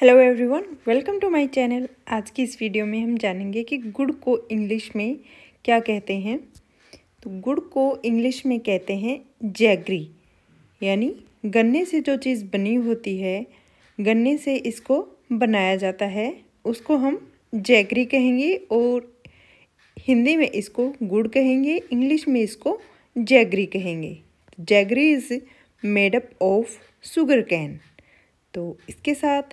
hello everyone welcome to my channel आज की इस वीडियो में हम जानेंगे कि गुड़ को इंग्लिश में क्या कहते हैं तो गुड़ को इंग्लिश में कहते हैं जैगरी यानी गन्ने से जो चीज़ बनी होती है गन्ने से इसको बनाया जाता है उसको हम जैगरी कहेंगे और हिंदी में इसको गुड़ कहेंगे इंग्लिश में इसको जैगरी कहेंगे jaggery is made up of sugar cane तो इसके साथ